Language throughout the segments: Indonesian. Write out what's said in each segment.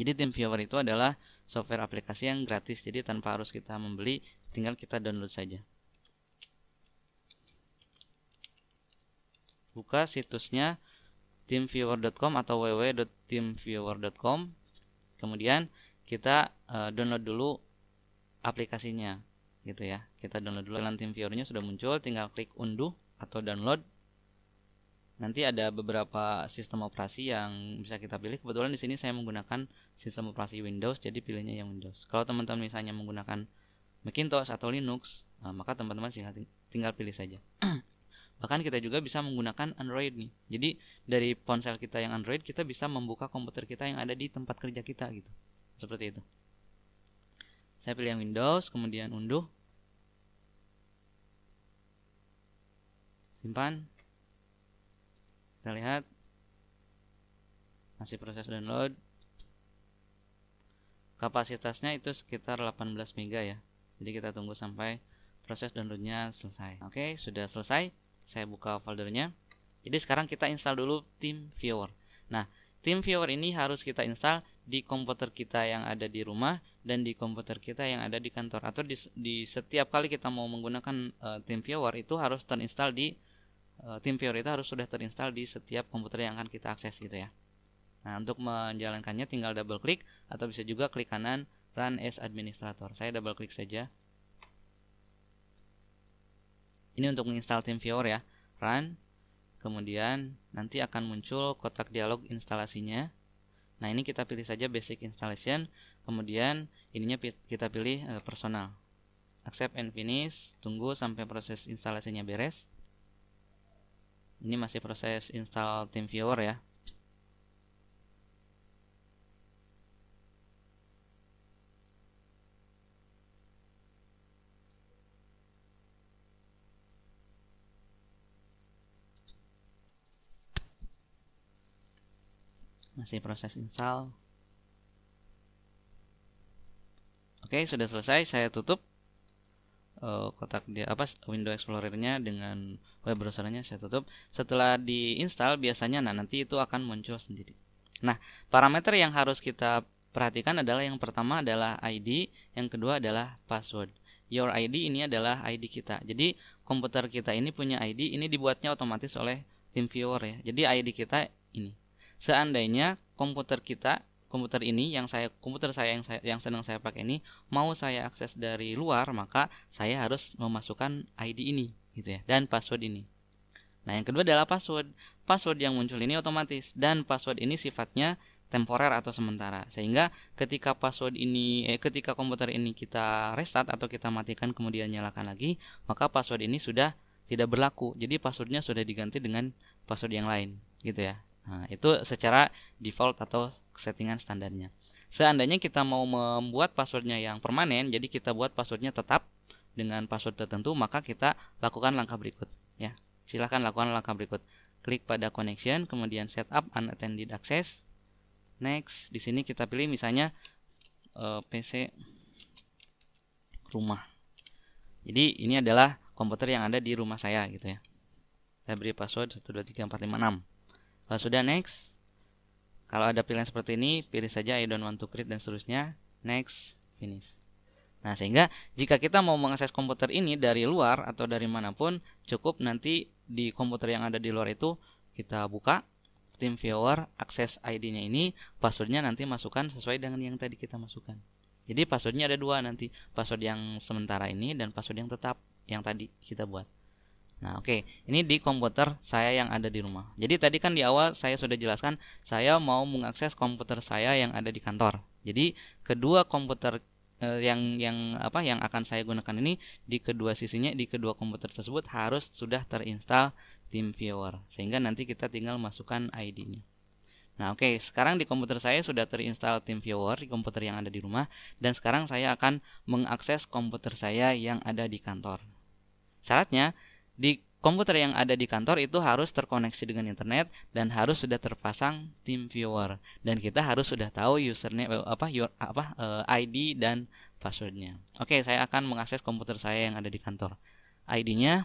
Jadi TeamViewer itu adalah software aplikasi yang gratis, jadi tanpa harus kita membeli, tinggal kita download saja. Buka situsnya teamviewer.com atau www.teamviewer.com. Kemudian kita eh, download dulu aplikasinya gitu ya. Kita download dulu dalam TeamViewer-nya sudah muncul, tinggal klik unduh atau download nanti ada beberapa sistem operasi yang bisa kita pilih. Kebetulan di sini saya menggunakan sistem operasi Windows, jadi pilihnya yang Windows. Kalau teman-teman misalnya menggunakan Macintosh atau Linux, nah, maka teman-teman tinggal pilih saja. Bahkan kita juga bisa menggunakan Android nih. Jadi dari ponsel kita yang Android, kita bisa membuka komputer kita yang ada di tempat kerja kita gitu. Seperti itu. Saya pilih yang Windows, kemudian unduh. Simpan, kita lihat masih proses download kapasitasnya itu sekitar 18 mega ya jadi kita tunggu sampai proses downloadnya selesai oke sudah selesai saya buka foldernya jadi sekarang kita install dulu team viewer nah team viewer ini harus kita install di komputer kita yang ada di rumah dan di komputer kita yang ada di kantor atau di, di setiap kali kita mau menggunakan uh, team viewer itu harus terinstall di Eh, tim Fiorita harus sudah terinstall di setiap komputer yang akan kita akses gitu ya. Nah, untuk menjalankannya tinggal double klik atau bisa juga klik kanan run as administrator. Saya double klik saja. Ini untuk menginstal tim Fiori ya. Run. Kemudian nanti akan muncul kotak dialog instalasinya. Nah, ini kita pilih saja basic installation, kemudian ininya kita pilih eh, personal. Accept and finish, tunggu sampai proses instalasinya beres ini masih proses install TeamViewer ya masih proses install oke sudah selesai saya tutup uh, kotak dia apa window explorernya dengan web browsernya saya tutup setelah diinstal biasanya nah nanti itu akan muncul sendiri nah parameter yang harus kita perhatikan adalah yang pertama adalah ID yang kedua adalah password your ID ini adalah ID kita jadi komputer kita ini punya ID ini dibuatnya otomatis oleh tim viewer ya jadi ID kita ini seandainya komputer kita komputer ini yang saya komputer saya yang saya yang senang saya pakai ini mau saya akses dari luar maka saya harus memasukkan ID ini gitu ya dan password ini. Nah, yang kedua adalah password. Password yang muncul ini otomatis dan password ini sifatnya temporer atau sementara. Sehingga ketika password ini eh, ketika komputer ini kita restart atau kita matikan kemudian nyalakan lagi, maka password ini sudah tidak berlaku. Jadi passwordnya sudah diganti dengan password yang lain gitu ya. Nah, itu secara default atau settingan standarnya. Seandainya kita mau membuat passwordnya yang permanen, jadi kita buat passwordnya tetap dengan password tertentu, maka kita lakukan langkah berikut. Ya, silahkan lakukan langkah berikut. Klik pada connection, kemudian setup unattended access. Next, di sini kita pilih misalnya uh, eh, PC rumah. Jadi ini adalah komputer yang ada di rumah saya gitu ya. Saya beri password 123456. Kalau nah, sudah next, kalau ada pilihan seperti ini, pilih saja I don't want to create dan seterusnya. Next, finish. Nah, sehingga jika kita mau mengakses komputer ini dari luar atau dari manapun, cukup nanti di komputer yang ada di luar itu kita buka tim viewer akses ID-nya ini, passwordnya nanti masukkan sesuai dengan yang tadi kita masukkan. Jadi passwordnya ada dua nanti, password yang sementara ini dan password yang tetap yang tadi kita buat. Nah, oke, okay. ini di komputer saya yang ada di rumah. Jadi tadi kan di awal saya sudah jelaskan saya mau mengakses komputer saya yang ada di kantor. Jadi kedua komputer eh, yang yang apa yang akan saya gunakan ini di kedua sisinya di kedua komputer tersebut harus sudah terinstall TeamViewer sehingga nanti kita tinggal masukkan ID-nya. Nah, oke, okay. sekarang di komputer saya sudah terinstall TeamViewer di komputer yang ada di rumah dan sekarang saya akan mengakses komputer saya yang ada di kantor. Syaratnya di komputer yang ada di kantor itu harus terkoneksi dengan internet dan harus sudah terpasang team viewer dan kita harus sudah tahu username eh, apa your, apa eh, ID dan passwordnya. Oke, saya akan mengakses komputer saya yang ada di kantor. ID-nya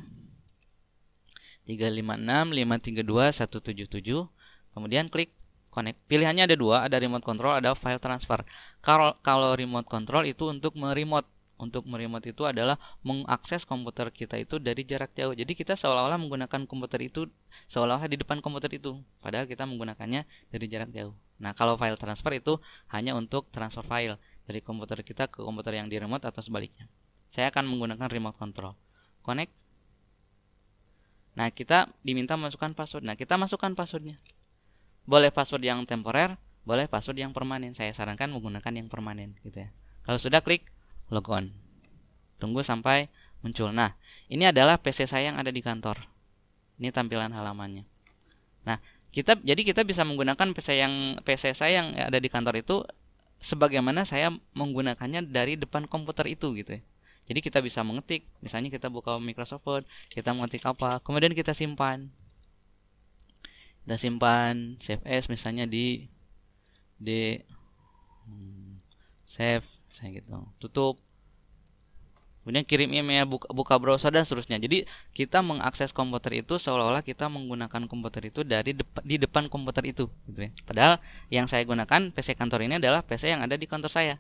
356532177. Kemudian klik connect. Pilihannya ada dua, ada remote control, ada file transfer. Kalau kalau remote control itu untuk meremote untuk meremote itu adalah mengakses komputer kita itu dari jarak jauh. Jadi kita seolah-olah menggunakan komputer itu seolah-olah di depan komputer itu, padahal kita menggunakannya dari jarak jauh. Nah, kalau file transfer itu hanya untuk transfer file dari komputer kita ke komputer yang di remote atau sebaliknya. Saya akan menggunakan remote control. Connect. Nah, kita diminta masukkan password. Nah, kita masukkan passwordnya. Boleh password yang temporer, boleh password yang permanen. Saya sarankan menggunakan yang permanen gitu ya. Kalau sudah klik log Tunggu sampai muncul. Nah, ini adalah PC saya yang ada di kantor. Ini tampilan halamannya. Nah, kita jadi kita bisa menggunakan PC yang PC saya yang ada di kantor itu sebagaimana saya menggunakannya dari depan komputer itu gitu ya. Jadi kita bisa mengetik, misalnya kita buka Microsoft Word, kita mengetik apa, kemudian kita simpan. Kita simpan save as misalnya di di hmm, save saya gitu tutup kemudian kirim email buka, buka browser dan seterusnya jadi kita mengakses komputer itu seolah-olah kita menggunakan komputer itu dari di depan komputer itu gitu ya. padahal yang saya gunakan PC kantor ini adalah PC yang ada di kantor saya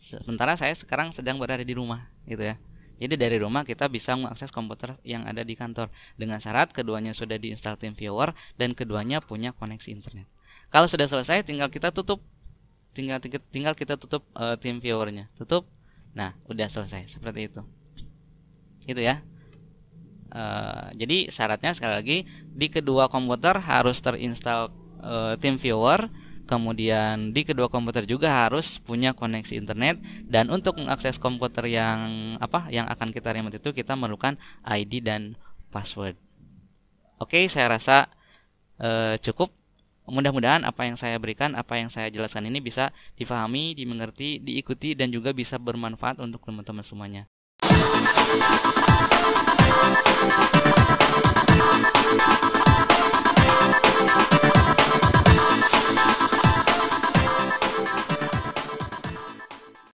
sementara saya sekarang sedang berada di rumah gitu ya jadi dari rumah kita bisa mengakses komputer yang ada di kantor dengan syarat keduanya sudah diinstal TeamViewer dan keduanya punya koneksi internet kalau sudah selesai tinggal kita tutup tinggal tinggal kita tutup uh, eh, tim viewernya tutup nah udah selesai seperti itu Itu ya uh, jadi syaratnya sekali lagi di kedua komputer harus terinstall uh, eh, tim viewer kemudian di kedua komputer juga harus punya koneksi internet dan untuk mengakses komputer yang apa yang akan kita remote itu kita memerlukan ID dan password. Oke, okay, saya rasa uh, cukup Mudah-mudahan apa yang saya berikan, apa yang saya jelaskan ini bisa difahami, dimengerti, diikuti, dan juga bisa bermanfaat untuk teman-teman semuanya.